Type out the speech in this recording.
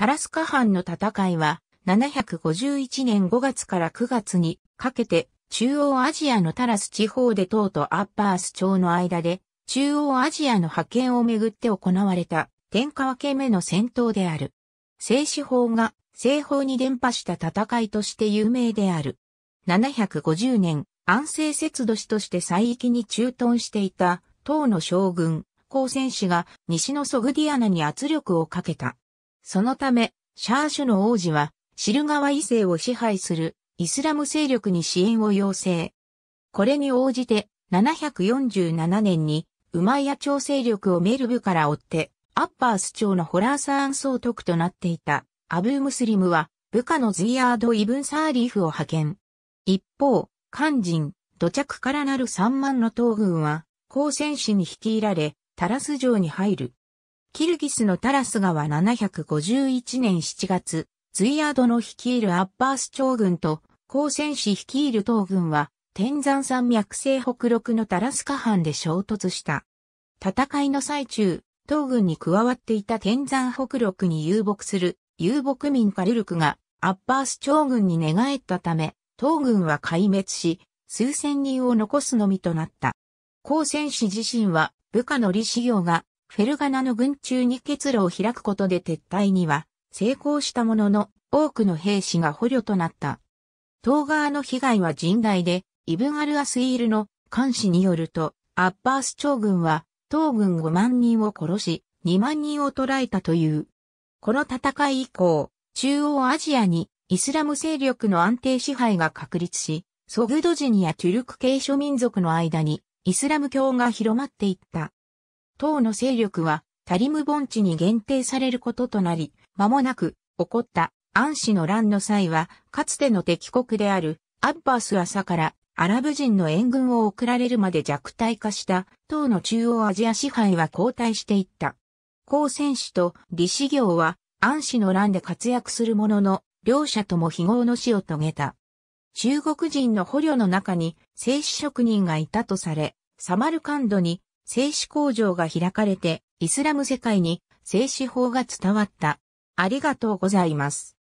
タラスカ藩の戦いは、751年5月から9月にかけて、中央アジアのタラス地方で党とアッパース朝の間で、中央アジアの覇権をめぐって行われた、天下分け目の戦闘である。正史法が西方に伝播した戦いとして有名である。750年、安政節度氏として西域に駐屯していた、唐の将軍、高専氏が西のソグディアナに圧力をかけた。そのため、シャーシュの王子は、シルガワ異性を支配するイスラム勢力に支援を要請。これに応じて、747年に、ウマイヤ朝勢力をメルブから追って、アッパース朝のホラーサーン総督となっていた、アブームスリムは、部下のズイヤード・イブン・サーリーフを派遣。一方、肝心、土着からなる3万の東軍は、高戦士に率いられ、タラス城に入る。キルギスのタラス川751年7月、ズイヤードの率いるアッバース朝軍と、高専氏率いる東軍は、天山山脈西北陸のタラス河畔で衝突した。戦いの最中、東軍に加わっていた天山北陸に遊牧する遊牧民カルルクがアッバース朝軍に寝返ったため、東軍は壊滅し、数千人を残すのみとなった。高専氏自身は部下の李修業がフェルガナの軍中に結露を開くことで撤退には成功したものの多くの兵士が捕虜となった。東側の被害は甚大で、イブン・アル・アスイールの監視によると、アッバース長軍は、東軍5万人を殺し、2万人を捕らえたという。この戦い以降、中央アジアにイスラム勢力の安定支配が確立し、ソグド人やトゥルク系諸民族の間にイスラム教が広まっていった。党の勢力はタリム盆地に限定されることとなり、間もなく起こった安氏の乱の際は、かつての敵国であるアッバース朝からアラブ人の援軍を送られるまで弱体化した党の中央アジア支配は後退していった。高戦士と李氏業は安氏の乱で活躍するものの、両者とも非合の死を遂げた。中国人の捕虜の中に製紙職人がいたとされ、サマルカンドに製紙工場が開かれて、イスラム世界に静止法が伝わった。ありがとうございます。